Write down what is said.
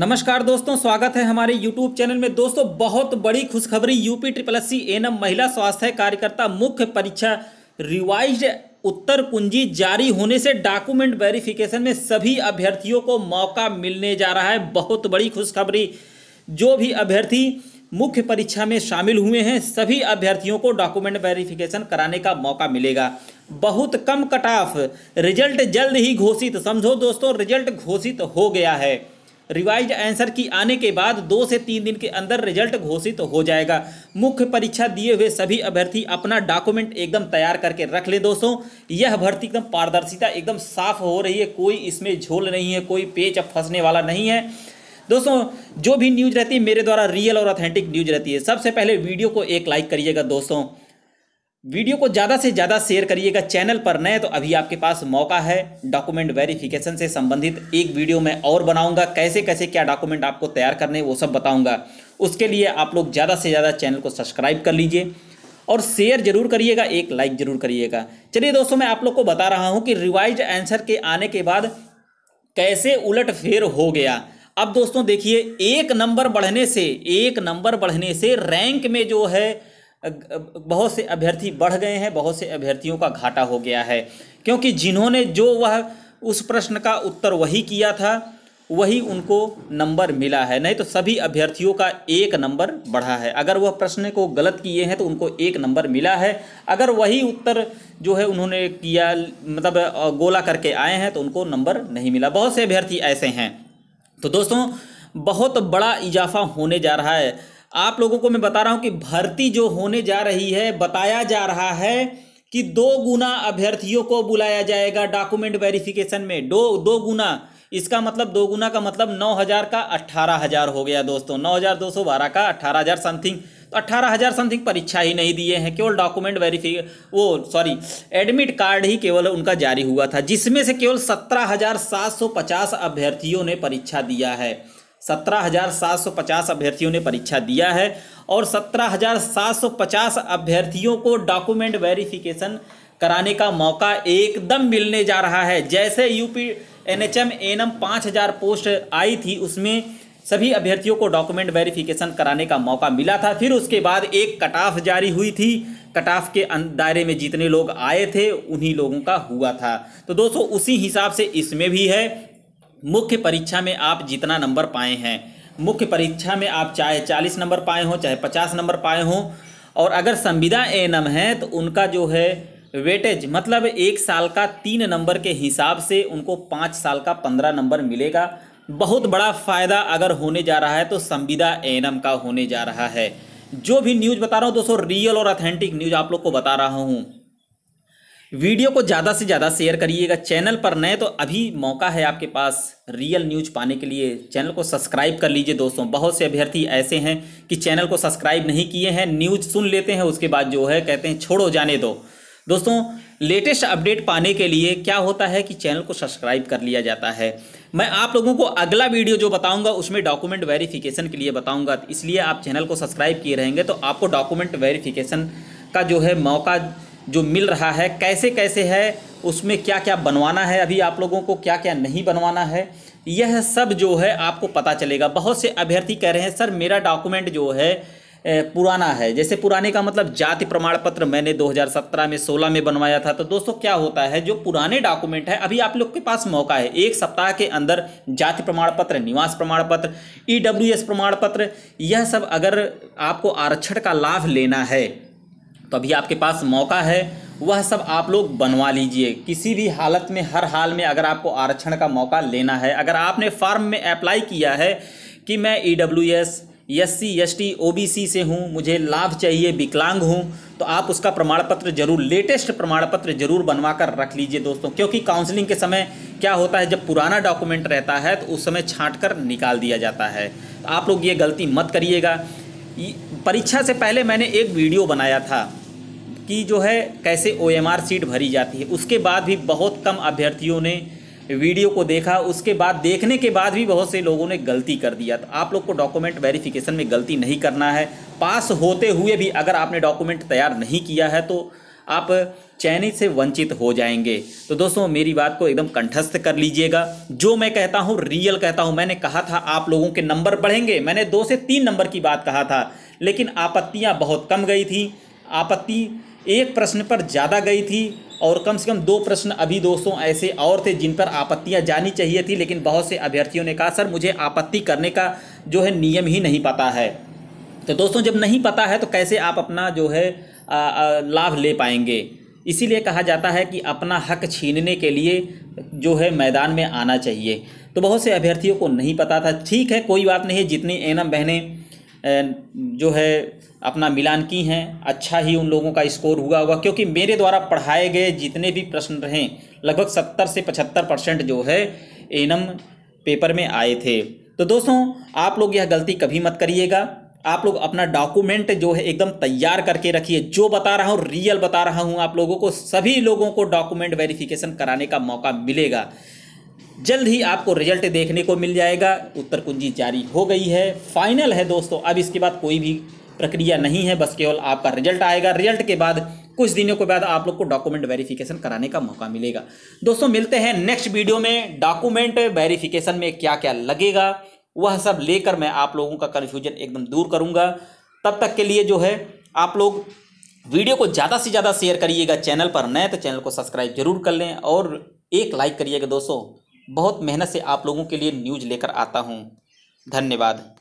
नमस्कार दोस्तों स्वागत है हमारे YouTube चैनल में दोस्तों बहुत बड़ी खुशखबरी UP triple S C ANM महिला स्वास्थ्य कार्यकर्ता मुख्य परीक्षा रिवाइज उत्तर कुंजी जारी होने से डॉक्यूमेंट वेरिफिकेशन में सभी अभ्यर्थियों को मौका मिलने जा रहा है बहुत बड़ी खुशखबरी जो भी अभ्यर्थी मुख्य परीक्षा में शामिल हुए हैं सभी अभ्यर्थियों को डॉक्यूमेंट वेरिफिकेशन कराने का मौका मिलेगा बहुत कम कट ऑफ रिजल्ट जल्द ही घोषित समझो दोस्तों रिजल्ट घोषित हो गया है रिवाइज आंसर की आने के बाद दो से तीन दिन के अंदर रिजल्ट घोषित हो जाएगा मुख्य परीक्षा दिए हुए सभी अभ्यर्थी अपना डॉक्यूमेंट एकदम तैयार करके रख ले दोस्तों यह भर्ती एकदम पारदर्शिता एकदम साफ हो रही है कोई इसमें झोल नहीं है कोई पेच अब फंसने वाला नहीं है दोस्तों जो भी न्यूज़ रहती है मेरे द्वारा रियल और ऑथेंटिक न्यूज़ रहती है सबसे पहले वीडियो को एक लाइक करिएगा दोस्तों वीडियो को ज़्यादा से ज़्यादा शेयर करिएगा चैनल पर नए तो अभी आपके पास मौका है डॉक्यूमेंट वेरिफिकेशन से संबंधित एक वीडियो मैं और बनाऊंगा कैसे कैसे क्या डॉक्यूमेंट आपको तैयार करने वो सब बताऊंगा उसके लिए आप लोग ज़्यादा से ज़्यादा चैनल को सब्सक्राइब कर लीजिए और शेयर जरूर करिएगा एक लाइक जरूर करिएगा चलिए दोस्तों मैं आप लोग को बता रहा हूँ कि रिवाइज आंसर के आने के बाद कैसे उलट फेर हो गया अब दोस्तों देखिए एक नंबर बढ़ने से एक नंबर बढ़ने से रैंक में जो है बहुत से अभ्यर्थी बढ़ गए हैं बहुत से अभ्यर्थियों का घाटा हो गया है क्योंकि जिन्होंने जो वह उस प्रश्न का उत्तर वही किया था वही उनको नंबर मिला है नहीं तो सभी अभ्यर्थियों का एक नंबर बढ़ा है अगर वह प्रश्न को गलत किए हैं तो उनको एक नंबर मिला है अगर वही उत्तर जो है उन्होंने किया मतलब गोला करके आए हैं तो उनको नंबर नहीं मिला बहुत से अभ्यर्थी ऐसे हैं तो दोस्तों बहुत बड़ा इजाफा होने जा रहा है आप लोगों को मैं बता रहा हूं कि भर्ती जो होने जा रही है बताया जा रहा है कि दो गुना अभ्यर्थियों को बुलाया जाएगा डॉक्यूमेंट वेरिफिकेशन में दो दो गुना इसका मतलब दो गुना का मतलब नौ हज़ार का अट्ठारह हज़ार हो गया दोस्तों नौ हज़ार दो सौ बारह का अट्ठारह हज़ार समथिंग तो अट्ठारह हज़ार समथिंग परीक्षा ही नहीं दिए हैं केवल डॉक्यूमेंट वेरीफिक वो सॉरी एडमिट कार्ड ही केवल उनका जारी हुआ था जिसमें से केवल सत्रह हज़ार सात सौ पचास अभ्यर्थियों ने परीक्षा दिया है 17,750 अभ्यर्थियों ने परीक्षा दिया है और 17,750 अभ्यर्थियों को डॉक्यूमेंट वेरिफिकेशन कराने का मौका एकदम मिलने जा रहा है जैसे यूपी एनएचएम एनएम 5000 पोस्ट आई थी उसमें सभी अभ्यर्थियों को डॉक्यूमेंट वेरिफिकेशन कराने का मौका मिला था फिर उसके बाद एक कट ऑफ जारी हुई थी कट ऑफ के अं-, दायरे में जितने लोग आए थे उन्हीं लोगों का हुआ था तो दोस्तों उसी हिसाब से इसमें भी है मुख्य परीक्षा में आप जितना नंबर पाए हैं मुख्य परीक्षा में आप चाहे चालीस नंबर पाए हों चाहे पचास नंबर पाए हों और अगर संविदा ए एम है तो उनका जो है वेटेज मतलब एक साल का तीन नंबर के हिसाब से उनको पाँच साल का पंद्रह नंबर मिलेगा बहुत बड़ा फ़ायदा अगर होने जा रहा है तो संविदा एम का होने जा रहा है जो भी न्यूज़ बता रहा हूँ दोस्तों रियल और ऑथेंटिक न्यूज़ आप लोग को बता रहा हूँ वीडियो को ज़्यादा से ज़्यादा शेयर करिएगा चैनल पर नए तो अभी मौका है आपके पास रियल न्यूज पाने के लिए चैनल को सब्सक्राइब कर लीजिए दोस्तों बहुत से अभ्यर्थी ऐसे हैं कि चैनल को सब्सक्राइब नहीं किए हैं न्यूज सुन लेते हैं उसके बाद जो है कहते हैं छोड़ो जाने दो दोस्तों लेटेस्ट अपडेट पाने के लिए क्या होता है कि चैनल को सब्सक्राइब कर लिया जाता है मैं आप लोगों को अगला वीडियो जो बताऊंगा उसमें डॉक्यूमेंट वेरिफिकेशन के लिए बताऊंगा इसलिए आप चैनल को सब्सक्राइब किए रहेंगे तो आपको डॉक्यूमेंट वेरिफिकेशन का जो है मौका जो मिल रहा है कैसे कैसे है उसमें क्या क्या बनवाना है अभी आप लोगों को क्या क्या नहीं बनवाना है यह सब जो है आपको पता चलेगा बहुत से अभ्यर्थी कह रहे हैं सर मेरा डॉक्यूमेंट जो है पुराना है जैसे पुराने का मतलब जाति प्रमाण पत्र मैंने 2017 में 16 में बनवाया था तो दोस्तों क्या होता है जो पुराने डॉक्यूमेंट है अभी आप लोग के पास मौका है एक सप्ताह के अंदर जाति प्रमाण पत्र निवास प्रमाण पत्र ई e प्रमाण पत्र यह सब अगर आपको आरक्षण का लाभ लेना है तो अभी आपके पास मौका है वह सब आप लोग बनवा लीजिए किसी भी हालत में हर हाल में अगर आपको आरक्षण का मौका लेना है अगर आपने फॉर्म में अप्लाई किया है कि मैं E W S S C S T O B C से हूँ मुझे लाभ चाहिए विकलांग हूँ तो आप उसका प्रमाण पत्र जरूर लेटेस्ट प्रमाण पत्र जरूर बनवा कर रख लीजिए दोस्तों क्योंकि काउंसलिंग के समय क्या होता है जब पुराना डॉक्यूमेंट रहता है तो उस समय छाँट कर निकाल दिया जाता है तो आप लोग ये गलती मत करिएगा परीक्षा से पहले मैंने एक वीडियो बनाया था कि जो है कैसे आर सीट भरी जाती है उसके बाद भी बहुत कम अभ्यर्थियों ने वीडियो को देखा उसके बाद देखने के बाद भी बहुत से लोगों ने गलती कर दिया तो आप लोग को डॉक्यूमेंट वेरिफिकेशन में गलती नहीं करना है पास होते हुए भी अगर आपने डॉक्यूमेंट तैयार नहीं किया है तो आप चयनित से वंचित हो जाएंगे तो दोस्तों मेरी बात को एकदम कंठस्थ कर लीजिएगा जो मैं कहता हूँ रियल कहता हूँ मैंने कहा था आप लोगों के नंबर बढ़ेंगे मैंने दो से तीन नंबर की बात कहा था लेकिन आपत्तियाँ बहुत कम गई थी आपत्ति एक प्रश्न पर ज़्यादा गई थी और कम से कम दो प्रश्न अभी दोस्तों ऐसे और थे जिन पर आपत्तियां जानी चाहिए थी लेकिन बहुत से अभ्यर्थियों ने कहा सर मुझे आपत्ति करने का जो है नियम ही नहीं पता है तो दोस्तों जब नहीं पता है तो कैसे आप अपना जो है लाभ ले पाएंगे इसीलिए कहा जाता है कि अपना हक छीनने के लिए जो है मैदान में आना चाहिए तो बहुत से अभ्यर्थियों को नहीं पता था ठीक है कोई बात नहीं है जितनी एनम बहनें जो है अपना मिलान की हैं अच्छा ही उन लोगों का स्कोर हुआ होगा क्योंकि मेरे द्वारा पढ़ाए गए जितने भी प्रश्न रहे लगभग सत्तर से पचहत्तर परसेंट जो है एनम पेपर में आए थे तो दोस्तों आप लोग यह गलती कभी मत करिएगा आप लोग अपना डॉक्यूमेंट जो है एकदम तैयार करके रखिए जो बता रहा हूँ रियल बता रहा हूँ आप लोगों को सभी लोगों को डॉक्यूमेंट वेरिफिकेशन कराने का मौका मिलेगा जल्द ही आपको रिजल्ट देखने को मिल जाएगा उत्तर कुंजी जारी हो गई है फाइनल है दोस्तों अब इसके बाद कोई भी प्रक्रिया नहीं है बस केवल आपका रिजल्ट आएगा रिजल्ट के बाद कुछ दिनों के बाद आप लोग को डॉक्यूमेंट वेरिफिकेशन कराने का मौका मिलेगा दोस्तों मिलते हैं नेक्स्ट वीडियो में डॉक्यूमेंट वेरिफिकेशन में क्या क्या लगेगा वह सब लेकर मैं आप लोगों का कन्फ्यूजन एकदम दूर करूंगा तब तक के लिए जो है आप लोग वीडियो को ज़्यादा से ज़्यादा शेयर करिएगा चैनल पर नए तो चैनल को सब्सक्राइब जरूर कर लें और एक लाइक करिएगा दोस्तों बहुत मेहनत से आप लोगों के लिए न्यूज लेकर आता हूँ धन्यवाद